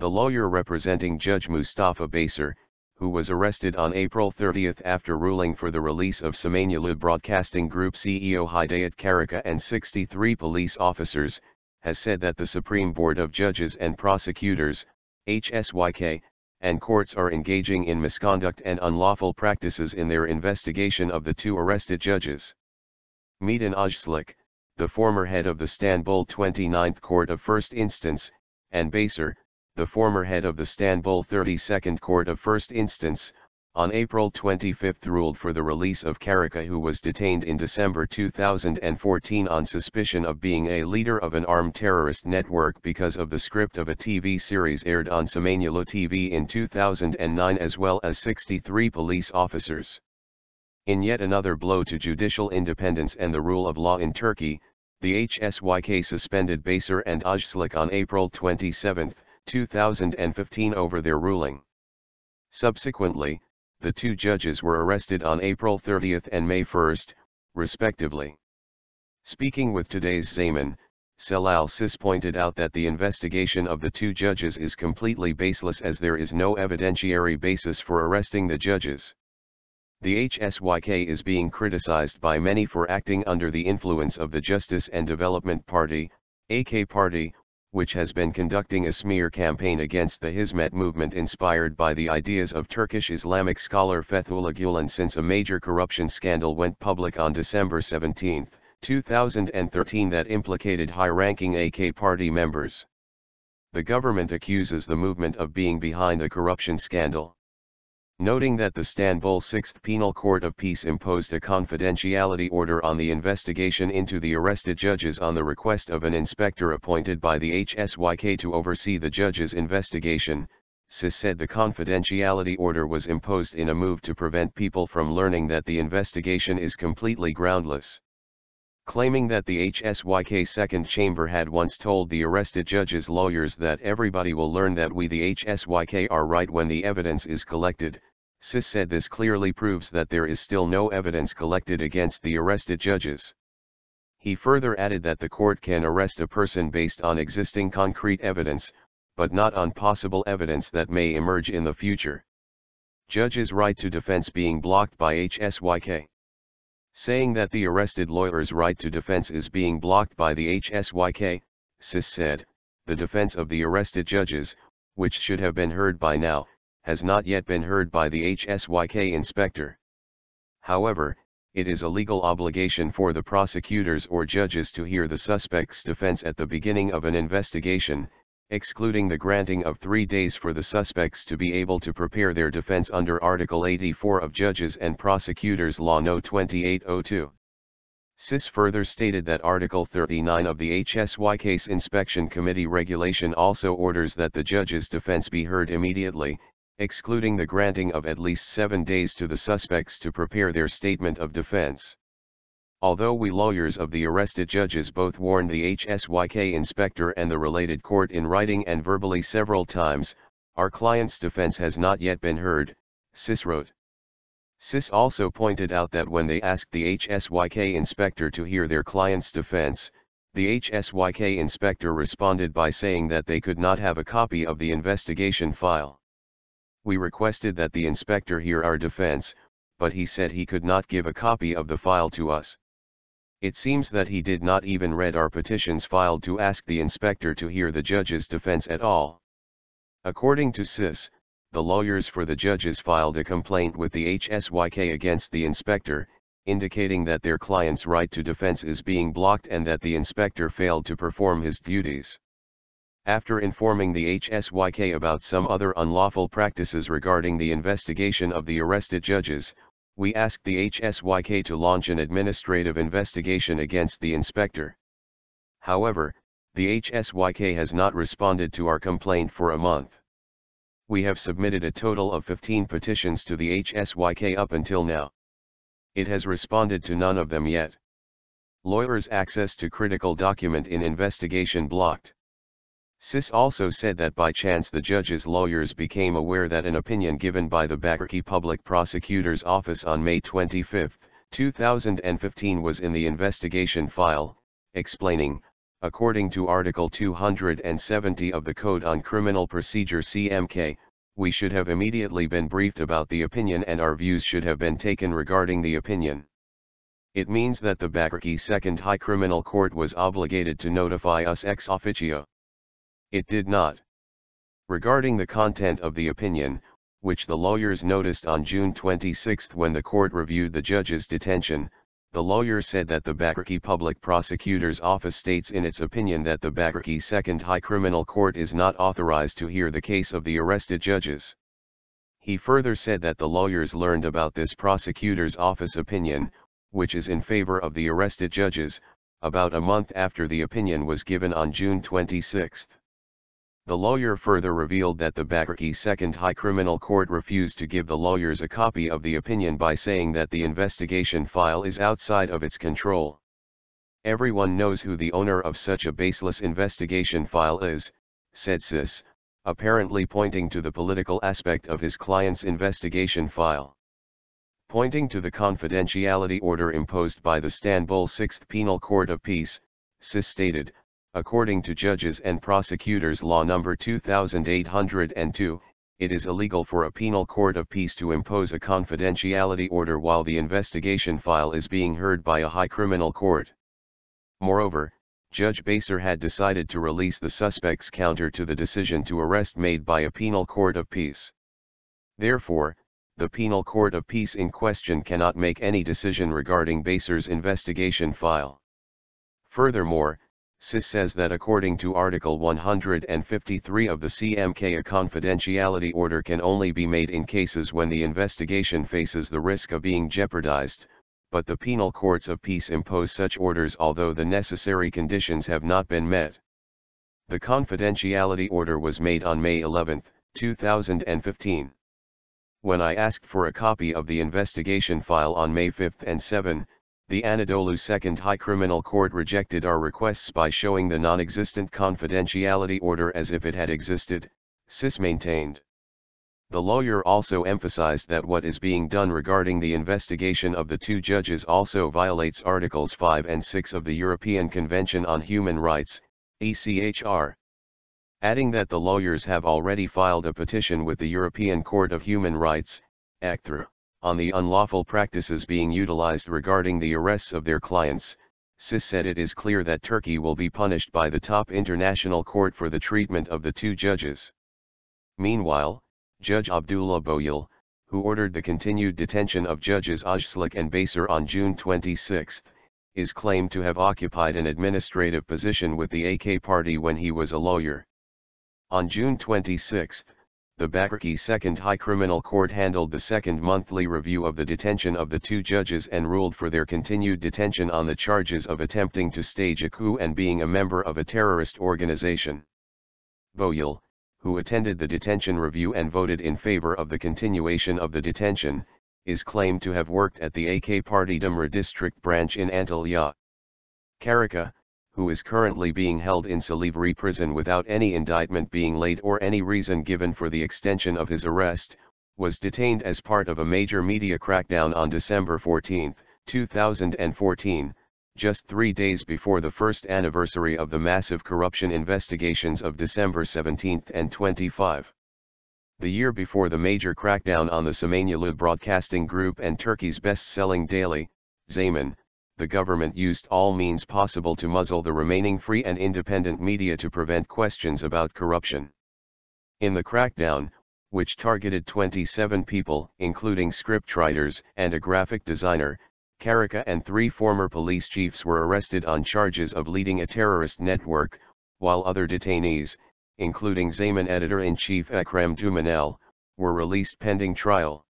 The lawyer representing Judge Mustafa Baser, who was arrested on April 30 after ruling for the release of Samanullah Broadcasting Group CEO Hidayat Karaka and 63 police officers, has said that the Supreme Board of Judges and Prosecutors, HSYK, and courts are engaging in misconduct and unlawful practices in their investigation of the two arrested judges. Metin Ajslik, the former head of the Stanbul 29th Court of First Instance, and Baser, the former head of the Istanbul 32nd Court of First Instance, on April 25 ruled for the release of Karaka who was detained in December 2014 on suspicion of being a leader of an armed terrorist network because of the script of a TV series aired on Samanulo TV in 2009 as well as 63 police officers. In yet another blow to judicial independence and the rule of law in Turkey, the HSYK suspended Baser and Ajslik on April 27, 2015 over their ruling. Subsequently, the two judges were arrested on April 30 and May 1, respectively. Speaking with today's Zaman, Selal Sis pointed out that the investigation of the two judges is completely baseless as there is no evidentiary basis for arresting the judges. The HSYK is being criticized by many for acting under the influence of the Justice and Development Party, AK Party, which has been conducting a smear campaign against the Hizmet movement inspired by the ideas of Turkish Islamic scholar Fethullah Gulen since a major corruption scandal went public on December 17, 2013 that implicated high-ranking AK party members. The government accuses the movement of being behind the corruption scandal noting that the Istanbul Sixth Penal Court of Peace imposed a confidentiality order on the investigation into the arrested judges on the request of an inspector appointed by the HSYK to oversee the judges' investigation, CIS said the confidentiality order was imposed in a move to prevent people from learning that the investigation is completely groundless. Claiming that the HSYK Second Chamber had once told the arrested judges' lawyers that everybody will learn that we the HSYK are right when the evidence is collected, Sis said this clearly proves that there is still no evidence collected against the arrested judges. He further added that the court can arrest a person based on existing concrete evidence, but not on possible evidence that may emerge in the future. Judge's right to defense being blocked by HSYK. Saying that the arrested lawyer's right to defense is being blocked by the HSYK, Sis said, the defense of the arrested judges, which should have been heard by now, has not yet been heard by the HSYK inspector. However, it is a legal obligation for the prosecutors or judges to hear the suspect's defense at the beginning of an investigation, excluding the granting of three days for the suspects to be able to prepare their defense under Article 84 of Judges and Prosecutors Law No. 2802. CIS further stated that Article 39 of the HSY Case Inspection Committee Regulation also orders that the judge's defense be heard immediately, excluding the granting of at least seven days to the suspects to prepare their statement of defense. Although we lawyers of the arrested judges both warned the HSYK inspector and the related court in writing and verbally several times, our client's defense has not yet been heard, CIS wrote. CIS also pointed out that when they asked the HSYK inspector to hear their client's defense, the HSYK inspector responded by saying that they could not have a copy of the investigation file we requested that the inspector hear our defense, but he said he could not give a copy of the file to us. It seems that he did not even read our petitions filed to ask the inspector to hear the judge's defense at all. According to CIS, the lawyers for the judges filed a complaint with the HSYK against the inspector, indicating that their client's right to defense is being blocked and that the inspector failed to perform his duties after informing the HSYK about some other unlawful practices regarding the investigation of the arrested judges, we asked the HSYK to launch an administrative investigation against the inspector. However, the HSYK has not responded to our complaint for a month. We have submitted a total of 15 petitions to the HSYK up until now. It has responded to none of them yet. Lawyers' access to critical document in investigation blocked. Sis also said that by chance the judge's lawyers became aware that an opinion given by the Bakirki Public Prosecutor's Office on May 25, 2015 was in the investigation file, explaining, according to Article 270 of the Code on Criminal Procedure CMK, we should have immediately been briefed about the opinion and our views should have been taken regarding the opinion. It means that the Bakirki Second High Criminal Court was obligated to notify us ex officio. It did not. Regarding the content of the opinion, which the lawyers noticed on June 26 when the court reviewed the judge's detention, the lawyer said that the Bakraki Public Prosecutor's Office states in its opinion that the Bakraki Second High Criminal Court is not authorized to hear the case of the arrested judges. He further said that the lawyers learned about this prosecutor's office opinion, which is in favor of the arrested judges, about a month after the opinion was given on June 26. The lawyer further revealed that the Bakirki Second High Criminal Court refused to give the lawyers a copy of the opinion by saying that the investigation file is outside of its control. Everyone knows who the owner of such a baseless investigation file is, said Sis, apparently pointing to the political aspect of his client's investigation file. Pointing to the confidentiality order imposed by the Istanbul Sixth Penal Court of Peace, Sis stated, according to Judges and Prosecutors Law No. 2802, it is illegal for a penal court of peace to impose a confidentiality order while the investigation file is being heard by a high criminal court. Moreover, Judge Baser had decided to release the suspects counter to the decision to arrest made by a penal court of peace. Therefore, the penal court of peace in question cannot make any decision regarding Baser's investigation file. Furthermore, CIS says that according to Article 153 of the CMK a confidentiality order can only be made in cases when the investigation faces the risk of being jeopardized, but the penal courts of peace impose such orders although the necessary conditions have not been met. The confidentiality order was made on May 11, 2015. When I asked for a copy of the investigation file on May 5 and 7, the Anadolu Second High Criminal Court rejected our requests by showing the non-existent confidentiality order as if it had existed, Cis maintained. The lawyer also emphasized that what is being done regarding the investigation of the two judges also violates Articles 5 and 6 of the European Convention on Human Rights, ECHR. Adding that the lawyers have already filed a petition with the European Court of Human Rights, ECTHR on the unlawful practices being utilized regarding the arrests of their clients, CIS said it is clear that Turkey will be punished by the top international court for the treatment of the two judges. Meanwhile, Judge Abdullah Boyal, who ordered the continued detention of judges Ajslik and Baser on June 26, is claimed to have occupied an administrative position with the AK party when he was a lawyer. On June 26, the Bakriqi Second High Criminal Court handled the second monthly review of the detention of the two judges and ruled for their continued detention on the charges of attempting to stage a coup and being a member of a terrorist organization. Boyal, who attended the detention review and voted in favor of the continuation of the detention, is claimed to have worked at the AK Party Dumra district branch in Antalya. Karaka, who is currently being held in Salivri prison without any indictment being laid or any reason given for the extension of his arrest, was detained as part of a major media crackdown on December 14, 2014, just three days before the first anniversary of the massive corruption investigations of December 17 and 25. The year before the major crackdown on the Samanyalu Broadcasting Group and Turkey's best-selling daily, Zaman, the government used all means possible to muzzle the remaining free and independent media to prevent questions about corruption. In the crackdown, which targeted 27 people including scriptwriters and a graphic designer, Karaka and three former police chiefs were arrested on charges of leading a terrorist network, while other detainees, including Zaman editor-in-chief Akram Dumanel, were released pending trial.